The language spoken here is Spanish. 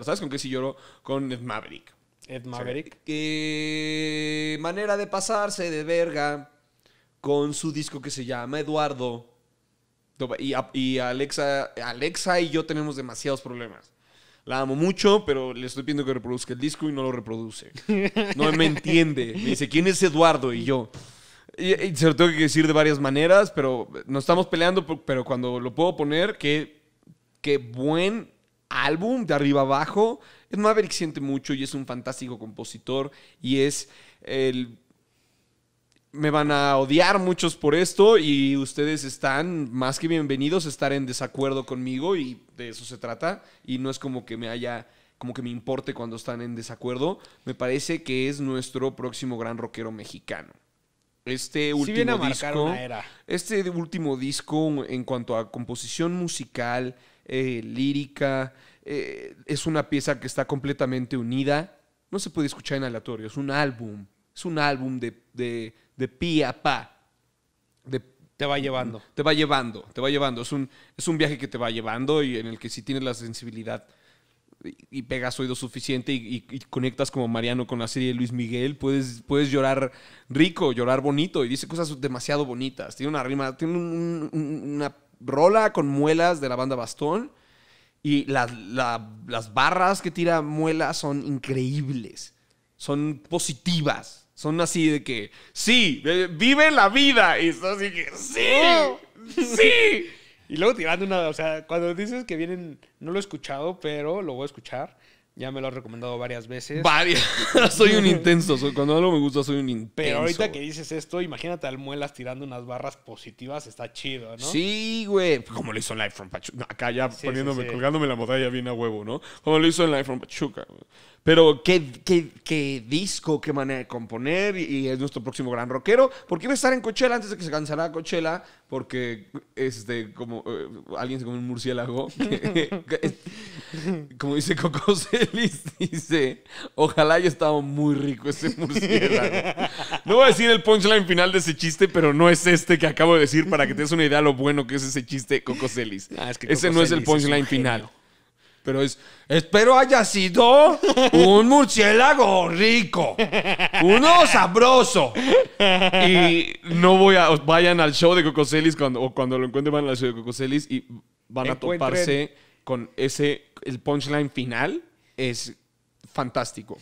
¿Sabes con qué sí lloro? Con Ed Maverick. Ed Maverick. manera de pasarse de verga con su disco que se llama Eduardo. Y, Alexa, Alexa y yo tenemos demasiados problemas. La amo mucho, pero le estoy pidiendo que reproduzca el disco y no lo reproduce. No me entiende. Me dice, ¿quién es Eduardo? Y yo. Y, se lo tengo que decir de varias maneras, pero nos estamos peleando, pero cuando lo puedo poner, qué, qué buen álbum de arriba abajo. Es Maverick siente mucho y es un fantástico compositor y es el... Me van a odiar muchos por esto y ustedes están más que bienvenidos a estar en desacuerdo conmigo y de eso se trata. Y no es como que me haya como que me importe cuando están en desacuerdo. Me parece que es nuestro próximo gran rockero mexicano. Este último disco. Era. Este último disco en cuanto a composición musical, eh, lírica, eh, es una pieza que está completamente unida. No se puede escuchar en aleatorio, es un álbum. Es un álbum de, de, pi a pa. De, te va llevando. Te va llevando, te va llevando. Es un, es un viaje que te va llevando y en el que si tienes la sensibilidad y, pegas oído suficiente y, conectas como Mariano con la serie de Luis Miguel, puedes, puedes llorar rico, llorar bonito y dice cosas demasiado bonitas. Tiene una rima, tiene una rola con muelas de la banda Bastón y las barras que tira Muela son increíbles. Son positivas. Son así de que, sí, eh, vive la vida. Y así que, sí, sí. Y luego tirando una, o sea, cuando dices que vienen, no lo he escuchado, pero lo voy a escuchar. Ya me lo has recomendado varias veces. Varias. soy un intenso. Soy, cuando algo me gusta, soy un intenso. Pero ahorita que dices esto, imagínate al Muelas tirando unas barras positivas. Está chido, ¿no? Sí, güey. Como lo hizo en Life from Pachuca. Acá ya poniéndome, colgándome la modalla bien a huevo, ¿no? Como lo hizo en Life from Pachuca. Pero ¿qué, qué, disco, qué manera de componer. Y es nuestro próximo gran rockero. Porque iba a estar en Coachella antes de que se cansara Coachella. Porque, este, como eh, alguien se come un murciélago. Como dice Coco dice, ojalá haya estado muy rico ese murciélago. No voy a decir el punchline final de ese chiste, pero no es este que acabo de decir para que tengas una idea lo bueno que es ese chiste Coco ah, ese no es el punchline final. Pero es, espero haya sido un murciélago rico, uno sabroso. Y no voy a, vayan al show de Cocoselis cuando, o cuando lo encuentren, van al show de Cocoselis y van a toparse con ese, el punchline final es fantástico.